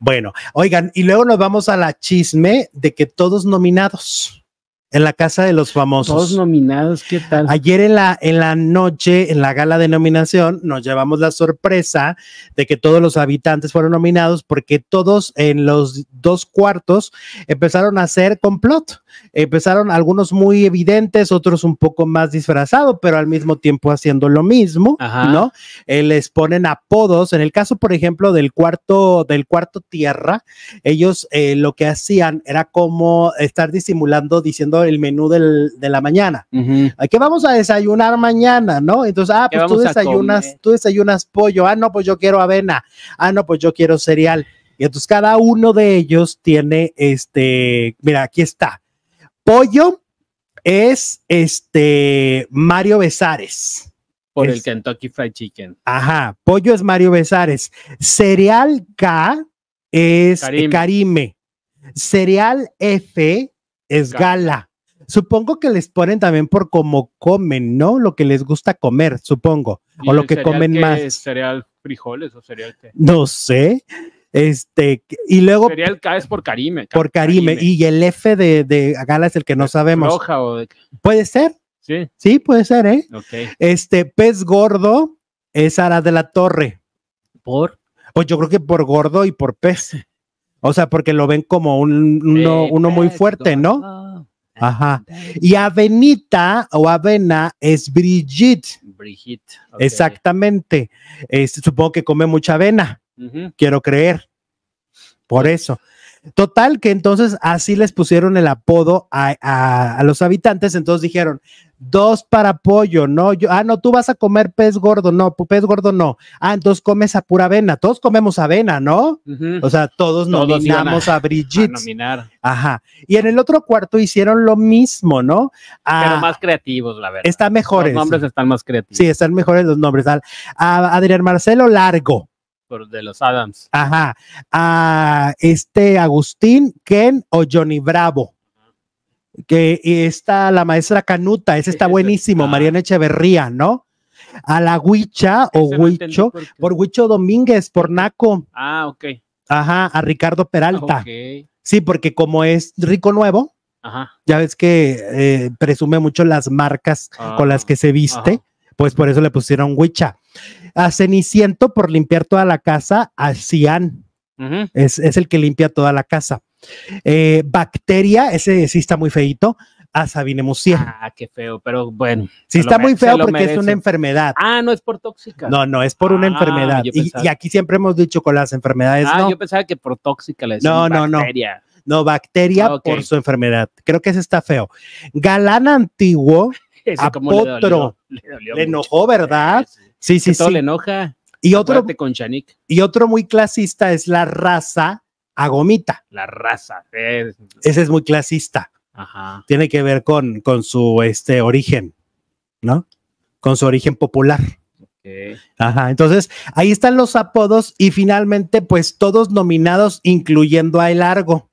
Bueno, oigan, y luego nos vamos a la chisme de que todos nominados en la casa de los famosos. Todos nominados, ¿qué tal? Ayer en la, en la noche, en la gala de nominación, nos llevamos la sorpresa de que todos los habitantes fueron nominados porque todos en los dos cuartos empezaron a hacer complot. Empezaron algunos muy evidentes, otros un poco más disfrazados, pero al mismo tiempo haciendo lo mismo, ¿no? Eh, les ponen apodos. En el caso, por ejemplo, del cuarto, del cuarto tierra, ellos eh, lo que hacían era como estar disimulando diciendo el menú de la mañana. ¿Qué vamos a desayunar mañana, no? Entonces, ah, pues tú desayunas, tú desayunas pollo. Ah, no, pues yo quiero avena. Ah, no, pues yo quiero cereal. Y entonces cada uno de ellos tiene este, mira, aquí está. Pollo es este Mario Besares. Por el Kentucky Fried Chicken. Ajá, Pollo es Mario Besares. Cereal K es Karime. Cereal F es Gala. Supongo que les ponen también por cómo comen, ¿no? Lo que les gusta comer, supongo. o lo que comen más. ¿Cereal frijoles o cereal qué? No sé. Este, y luego. Sería el es por Karime. Por Karime. Y el F de, de Gala es el que no sabemos. Puede ser. Sí. Sí, puede ser, ¿eh? Este, pez gordo es Ara de la Torre. ¿Por? Pues yo creo que por gordo y por pez. O sea, porque lo ven como un, uno, muy fuerte, ¿no? Ajá. Ah, y Avenita o Avena es Brigitte. Brigitte. Exactamente. supongo que come mucha avena. Quiero creer. Por eso. Total, que entonces así les pusieron el apodo a, los habitantes. Entonces dijeron, dos para pollo, no, yo, ah, no, tú vas a comer pez gordo, no, pez gordo no. Ah, entonces comes a pura avena, todos comemos avena, ¿no? O sea, todos, nominamos a, Brigitte. Ajá. Y en el otro cuarto hicieron lo mismo, ¿no? Ah, Pero más creativos, la verdad. Están mejores. Los nombres están más creativos. Sí, están mejores los nombres. Adrián Marcelo Largo de los Adams. Ajá. A este Agustín, Ken o Johnny Bravo. Que está la maestra Canuta, ese está buenísimo, ah. Mariana Echeverría, ¿no? A la Huicha o Huicho, por, Huicho Domínguez, por Naco. Ah, ok. Ajá, a Ricardo Peralta. Sí, porque como es rico nuevo, ya ves que eh, presume mucho las marcas ah, con las que se viste, pues por eso le pusieron Huicha a Ceniciento por limpiar toda la casa, a Cian. es, el que limpia toda la casa. Eh, bacteria, ese sí está muy feito. A Sabine Musier. Ah, qué feo, pero bueno. Sí, está muy feo porque es una enfermedad. Ah, no es por tóxica. No, no, es por una ah, enfermedad. Y, aquí siempre hemos dicho con las enfermedades. Ah, yo pensaba que por tóxica le No, no, no. No, bacteria ah, por su enfermedad. Creo que ese está feo. Galán antiguo. Apotro. Le, dolió, le, le enojó, ¿verdad? Sí. Sí, sí, Todo le enoja. Y otro, con y otro muy clasista es la raza a gomita. La raza. Ese es muy clasista. Ajá. Tiene que ver con, con su este, origen, ¿no? Con su origen popular. Ajá, entonces ahí están los apodos y finalmente pues todos nominados incluyendo a El Argo.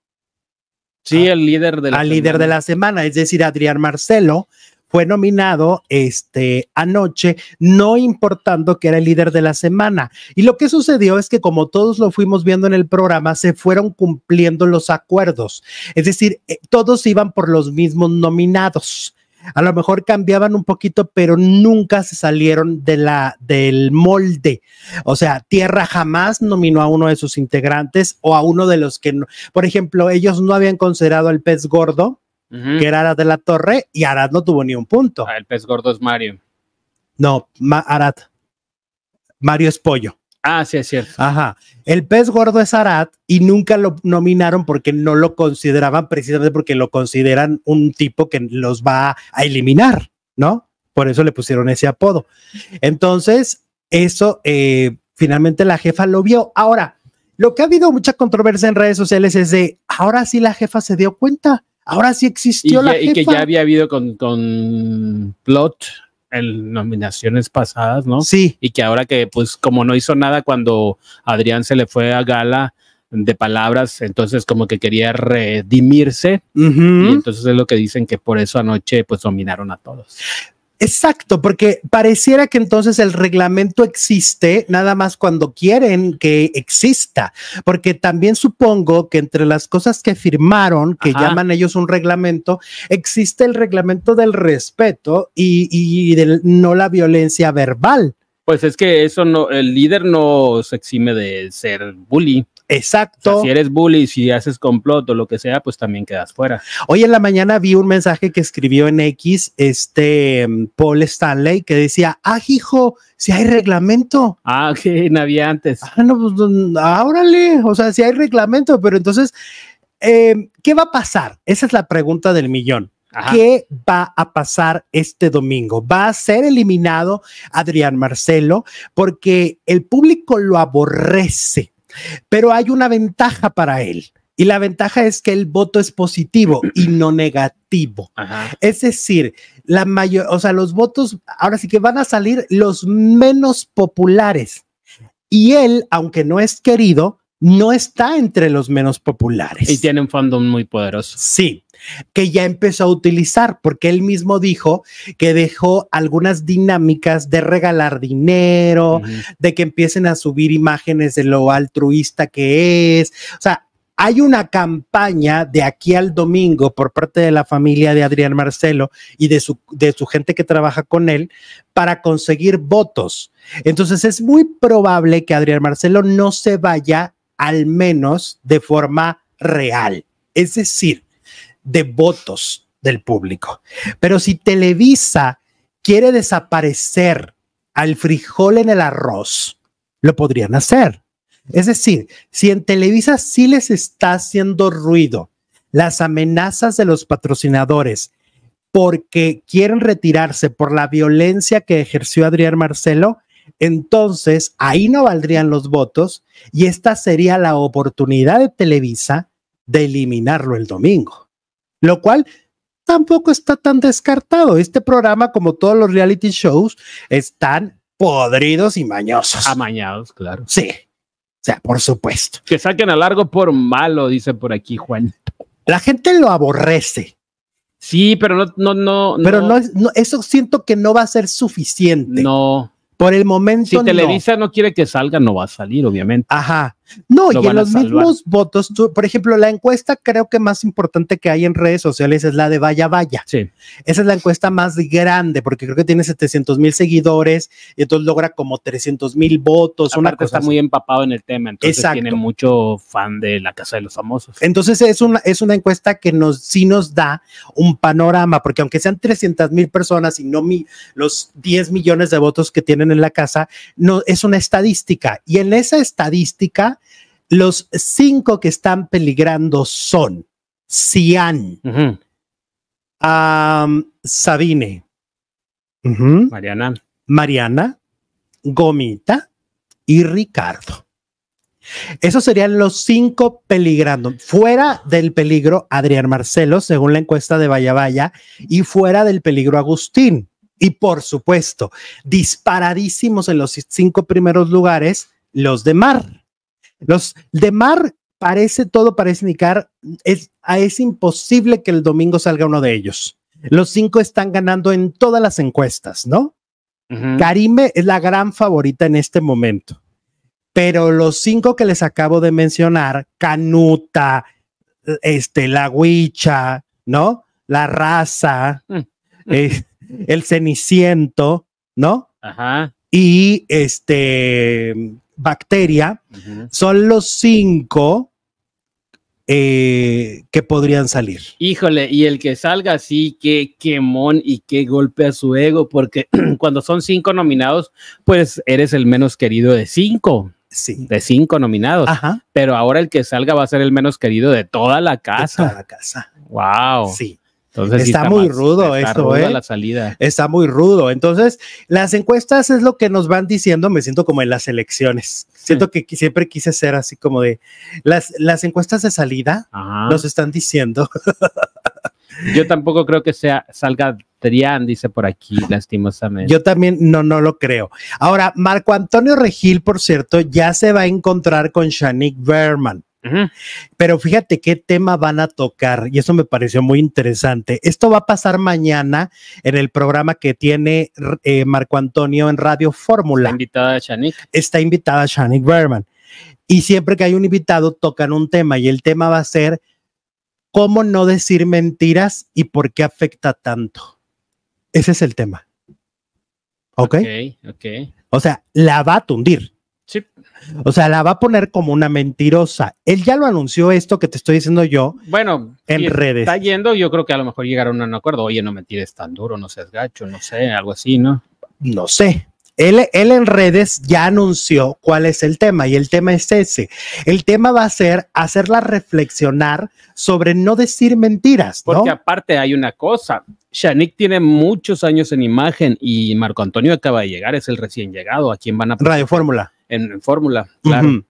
Sí, ah, el líder de la Al líder de la semana, es decir, Adrián Marcelo fue nominado este anoche, no importando que era el líder de la semana. Y lo que sucedió es que como todos lo fuimos viendo en el programa, se fueron cumpliendo los acuerdos. Es decir, eh, todos iban por los mismos nominados. A lo mejor cambiaban un poquito, pero nunca se salieron de la, del molde. O sea, Tierra jamás nominó a uno de sus integrantes o a uno de los que, por ejemplo, ellos no habían considerado al pez gordo, que era Arad de la Torre, y Arad no tuvo ni un punto. Ah, el pez gordo es Mario. No, Arad. Mario es pollo. Ah, sí, es cierto. Ajá. El pez gordo es Arad y nunca lo nominaron porque no lo consideraban precisamente porque lo consideran un tipo que los va a eliminar, ¿no? Por eso le pusieron ese apodo. Entonces, eso eh, finalmente la jefa lo vio. Ahora, lo que ha habido mucha controversia en redes sociales es de, ahora sí la jefa se dio cuenta Ahora sí existió y la Y que ya había habido con, Plot en nominaciones pasadas, ¿no? Sí. Y que ahora que, pues, como no hizo nada cuando Adrián se le fue a gala de palabras, entonces como que quería redimirse. Y entonces es lo que dicen que por eso anoche, pues, nominaron a todos. Exacto, porque pareciera que entonces el reglamento existe nada más cuando quieren que exista, porque también supongo que entre las cosas que firmaron, que llaman ellos un reglamento, existe el reglamento del respeto y, no la violencia verbal. Pues es que eso no, el líder no se exime de ser bully. Exacto. si eres bully, si haces complot o lo que sea, pues también quedas fuera. Hoy en la mañana vi un mensaje que escribió en X este mm, Paul Stanley que decía, ah, hijo, si hay reglamento. Ah, que no había antes. Ah, no, pues órale, o sea, si hay reglamento, pero entonces, eh, ¿qué va a pasar? Esa es la pregunta del millón. ¿Qué va a pasar este domingo? Va a ser eliminado Adrián Marcelo porque el público lo aborrece, pero hay una ventaja para él. Y la ventaja es que el voto es positivo y no negativo. Es decir, la o sea, los votos ahora sí que van a salir los menos populares. Y él, aunque no es querido, no está entre los menos populares. Y tiene un fandom muy poderoso. Sí, que ya empezó a utilizar, porque él mismo dijo que dejó algunas dinámicas de regalar dinero, de que empiecen a subir imágenes de lo altruista que es. O sea, hay una campaña de aquí al domingo por parte de la familia de Adrián Marcelo y de su, de su gente que trabaja con él para conseguir votos. Entonces es muy probable que Adrián Marcelo no se vaya al menos de forma real, es decir, de votos del público. Pero si Televisa quiere desaparecer al frijol en el arroz, lo podrían hacer. Es decir, si en Televisa sí les está haciendo ruido las amenazas de los patrocinadores porque quieren retirarse por la violencia que ejerció Adrián Marcelo, entonces, ahí no valdrían los votos y esta sería la oportunidad de Televisa de eliminarlo el domingo, lo cual tampoco está tan descartado. Este programa, como todos los reality shows, están podridos y mañosos. Amañados, claro. Sí. O sea, por supuesto. Que saquen a largo por malo, dice por aquí Juan. La gente lo aborrece. Sí, pero no, no, no. Pero no, eso siento que no va a ser suficiente. No. Por el momento. Si Televisa no. no quiere que salga, no va a salir, obviamente. Ajá. No, y en los mismos votos, por ejemplo, la encuesta creo que más importante que hay en redes sociales es la de Vaya Vaya. Sí. Esa es la encuesta más grande porque creo que tiene 700 mil seguidores y entonces logra como 300 mil votos. Aparte una está muy empapado en el tema, entonces tiene mucho fan de la Casa de los Famosos. Entonces es una, es una encuesta que nos, sí nos da un panorama porque aunque sean 300 mil personas y no los 10 millones de votos que tienen en la casa, no, es una estadística y en esa estadística los cinco que están peligrando son Cian, Sabine, Mariana. Mariana, Gomita y Ricardo. Esos serían los cinco peligrando, fuera del peligro Adrián Marcelo, según la encuesta de Vaya Vaya, y fuera del peligro Agustín. Y por supuesto, disparadísimos en los cinco primeros lugares, los de Mar. Los de Mar parece todo parece indicar es ah, es imposible que el domingo salga uno de ellos. Los cinco están ganando en todas las encuestas, ¿no? Karime es la gran favorita en este momento. Pero los cinco que les acabo de mencionar, Canuta, este, la Huicha, ¿no? La raza, mm. eh, el Ceniciento, ¿no? Ajá. Y este, bacteria, son los cinco eh, que podrían salir. Híjole, y el que salga así, qué quemón y qué golpe a su ego, porque cuando son cinco nominados, pues eres el menos querido de cinco. Sí. De cinco nominados. Pero ahora el que salga va a ser el menos querido de toda la casa. De toda la casa. Wow. Sí está, muy rudo esto, eh. Está muy rudo. Entonces, las encuestas es lo que nos van diciendo. Me siento como en las elecciones. Siento que siempre quise ser así como de las, las encuestas de salida nos están diciendo. Yo tampoco creo que sea salga Trián, dice por aquí, lastimosamente. Yo también no, no lo creo. Ahora, Marco Antonio Regil, por cierto, ya se va a encontrar con Shanique Berman. Pero fíjate qué tema van a tocar y eso me pareció muy interesante. Esto va a pasar mañana en el programa que tiene eh, Marco Antonio en Radio Fórmula. Está invitada Shanik. Está invitada Shanik Berman. Y siempre que hay un invitado tocan un tema y el tema va a ser cómo no decir mentiras y por qué afecta tanto. Ese es el tema. ¿Ok? Ok, ok. O sea, la va a tundir Sí. O sea, la va a poner como una mentirosa. Él ya lo anunció esto que te estoy diciendo yo. Bueno, en redes. Está yendo, yo creo que a lo mejor llegaron a un acuerdo. Oye, no mentires tan duro, no seas gacho, no sé, algo así, ¿no? No sé. Él, él en redes ya anunció cuál es el tema y el tema es ese. El tema va a ser hacerla reflexionar sobre no decir mentiras. Porque aparte hay una cosa, Shanik tiene muchos años en imagen y Marco Antonio acaba de llegar, es el recién llegado. ¿A quién van a... Radio Fórmula en, fórmula, claro.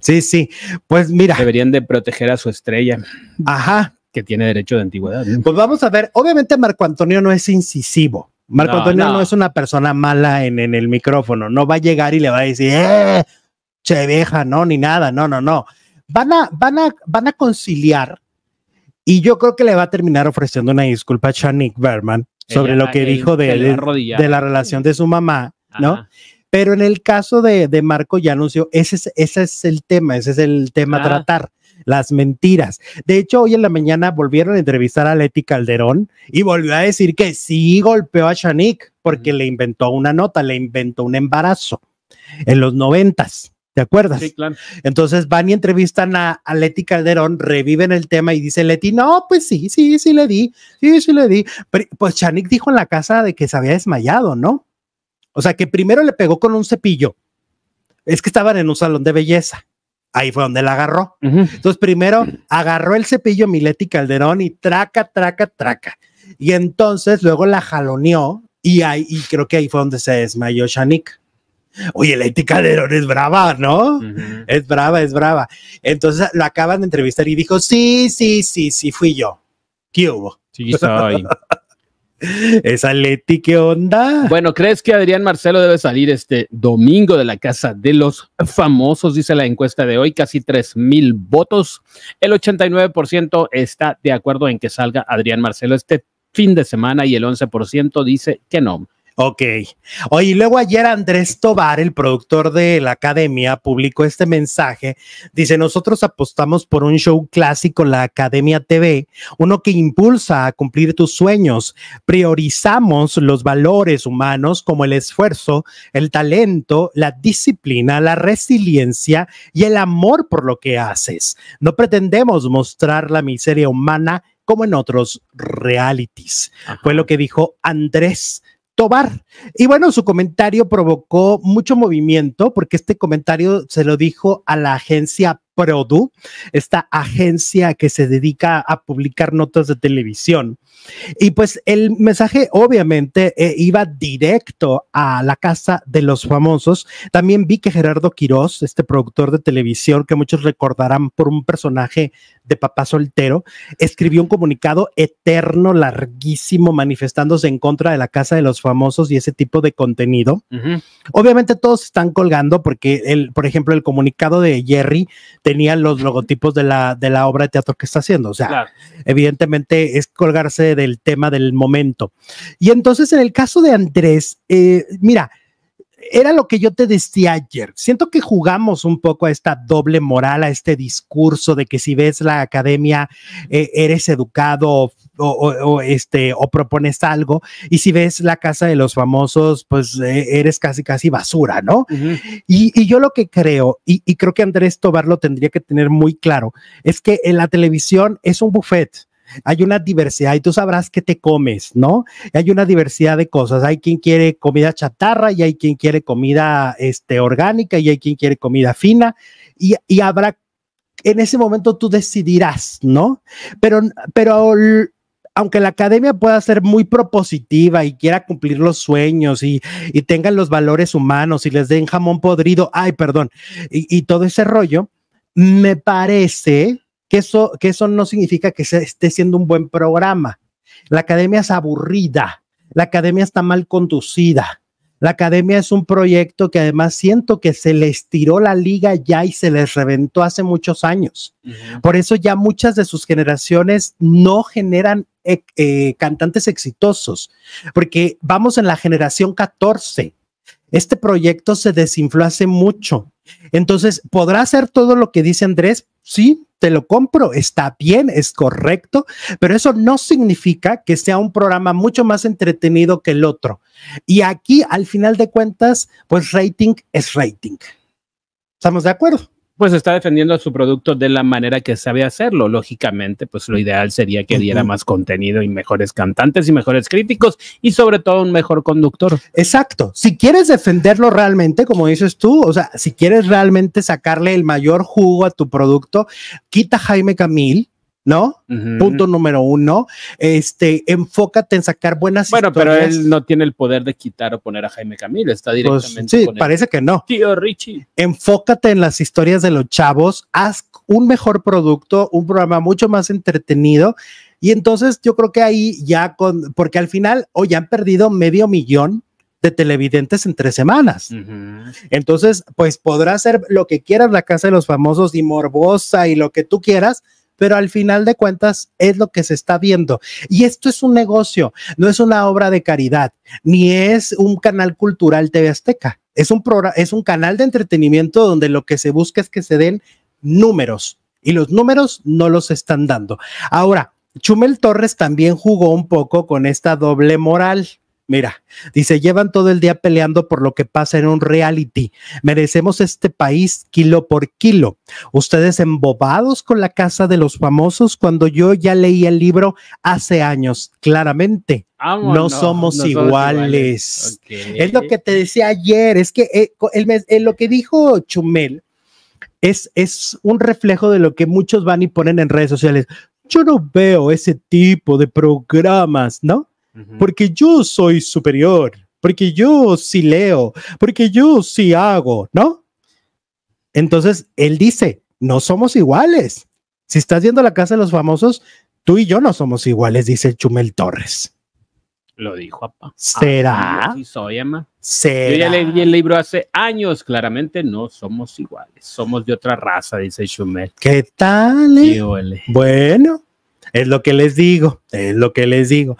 Sí, sí. Pues mira. Deberían de proteger a su estrella. Ajá. Que tiene derecho de antigüedad. Pues vamos a ver. Obviamente Marco Antonio no es incisivo. Marco Antonio no. es una persona mala en, el micrófono. No va a llegar y le va a decir, ¡eh! ¡Cheveja! no, ni nada. No, no, no. Van a, van a, van a conciliar. Y yo creo que le va a terminar ofreciendo una disculpa a Shanik Berman sobre lo que dijo de, de, de, la relación de su mamá, ¿no? Pero en el caso de, Marco ya anunció, ese es, ese es el tema, ese es el tema a tratar las mentiras. De hecho, hoy en la mañana volvieron a entrevistar a Leti Calderón y volvió a decir que sí golpeó a Shanique porque le inventó una nota, le inventó un embarazo en los noventas. ¿Te acuerdas? Sí, claro. Entonces van y entrevistan a, Leti Calderón, reviven el tema y dice Leti, no, pues sí, sí, sí le di, sí, sí le di. pues Chanik dijo en la casa de que se había desmayado, ¿no? O sea, que primero le pegó con un cepillo. Es que estaban en un salón de belleza. Ahí fue donde la agarró. Entonces, primero agarró el cepillo Mileti Calderón y traca, traca, traca. Y entonces luego la jaloneó y ahí, y creo que ahí fue donde se desmayó Shanik. Oye, Leti Calderón es brava, ¿no? Es brava, es brava. Entonces lo acaban de entrevistar y dijo, sí, sí, sí, sí, fui yo. ¿Qué hubo? Sí, soy. Esa Leti, ¿qué onda? Bueno, ¿crees que Adrián Marcelo debe salir este domingo de la casa de los famosos? Dice la encuesta de hoy, casi 3000 mil votos. El 89% está de acuerdo en que salga Adrián Marcelo este fin de semana y el 11% dice que no. Ok. Oye, luego ayer Andrés Tobar, el productor de la academia, publicó este mensaje. Dice, nosotros apostamos por un show clásico, la Academia TV, uno que impulsa a cumplir tus sueños. Priorizamos los valores humanos como el esfuerzo, el talento, la disciplina, la resiliencia y el amor por lo que haces. No pretendemos mostrar la miseria humana como en otros realities. Fue lo que dijo Andrés Tobar. Y bueno, su comentario provocó mucho movimiento porque este comentario se lo dijo a la agencia Produ, esta agencia que se dedica a publicar notas de televisión. Y pues el mensaje obviamente eh, iba directo a la casa de los famosos. También vi que Gerardo Quirós, este productor de televisión que muchos recordarán por un personaje de papá soltero, escribió un comunicado eterno, larguísimo, manifestándose en contra de la casa de los famosos y ese tipo de contenido. Obviamente todos están colgando porque, el, por ejemplo, el comunicado de Jerry tenía los logotipos de la, de la obra de teatro que está haciendo. O sea, evidentemente es colgarse del tema del momento. Y entonces en el caso de Andrés, eh, mira, era lo que yo te decía ayer. Siento que jugamos un poco a esta doble moral, a este discurso de que si ves la academia eh, eres educado o, este o propones algo y si ves la casa de los famosos, pues eh, eres casi casi basura, ¿no? y, yo lo que creo y, creo que Andrés Tobar lo tendría que tener muy claro es que en la televisión es un buffet hay una diversidad y tú sabrás qué te comes, ¿no? Hay una diversidad de cosas. Hay quien quiere comida chatarra y hay quien quiere comida este, orgánica y hay quien quiere comida fina y, habrá, en ese momento tú decidirás, ¿no? Pero, pero aunque la academia pueda ser muy propositiva y quiera cumplir los sueños y, y tengan los valores humanos y les den jamón podrido, ay, perdón, y todo ese rollo, me parece que eso, que eso no significa que se esté siendo un buen programa. La academia es aburrida, la academia está mal conducida. La academia es un proyecto que además siento que se les tiró la liga ya y se les reventó hace muchos años. Por eso ya muchas de sus generaciones no generan eh, eh, cantantes exitosos, porque vamos en la generación 14. Este proyecto se desinfló hace mucho. Entonces, podrá hacer todo lo que dice Andrés, sí, te lo compro, está bien, es correcto, pero eso no significa que sea un programa mucho más entretenido que el otro. Y aquí, al final de cuentas, pues rating es rating. ¿Estamos de acuerdo? pues está defendiendo su producto de la manera que sabe hacerlo. Lógicamente, pues lo ideal sería que diera más contenido y mejores cantantes y mejores críticos y sobre todo un mejor conductor. Exacto. Si quieres defenderlo realmente, como dices tú, o sea, si quieres realmente sacarle el mayor jugo a tu producto, quita Jaime Camil, ¿no? Punto número uno. Este, enfócate en sacar buenas bueno, pero él no tiene el poder de quitar o poner a Jaime Camilo está pues, directamente. sí, parece que no. Tío Richie. Enfócate en las historias de los chavos, haz un mejor producto, un programa mucho más entretenido. Y entonces yo creo que ahí ya con, porque al final hoy han perdido medio millón de televidentes en tres semanas. Entonces, pues podrá ser lo que quieras la casa de los famosos y morbosa y lo que tú quieras, pero al final de cuentas es lo que se está viendo. Y esto es un negocio, no es una obra de caridad, ni es un canal cultural TV Azteca. Es un, es un canal de entretenimiento donde lo que se busca es que se den números y los números no los están dando. Ahora, Chumel Torres también jugó un poco con esta doble moral. Mira, dice, llevan todo el día peleando por lo que pasa en un reality. Merecemos este país kilo por kilo. Ustedes embobados con la casa de los famosos cuando yo ya leí el libro hace años, claramente. no, somos iguales. Es lo que te decía ayer, es que eh, el, eh, lo que dijo Chumel es, es un reflejo de lo que muchos van y ponen en redes sociales. Yo no veo ese tipo de programas, ¿no? porque yo soy superior, porque yo sí leo, porque yo sí hago, ¿no? Entonces, él dice, no somos iguales. Si estás viendo la casa de los famosos, tú y yo no somos iguales, dice Chumel Torres. Lo dijo, papá. ¿Será? Ah, ¿Será? Yo ya leí el libro hace años, claramente no somos iguales, somos de otra raza, dice Chumel. ¿Qué tal? Eh? Bueno, es lo que les digo, es lo que les digo.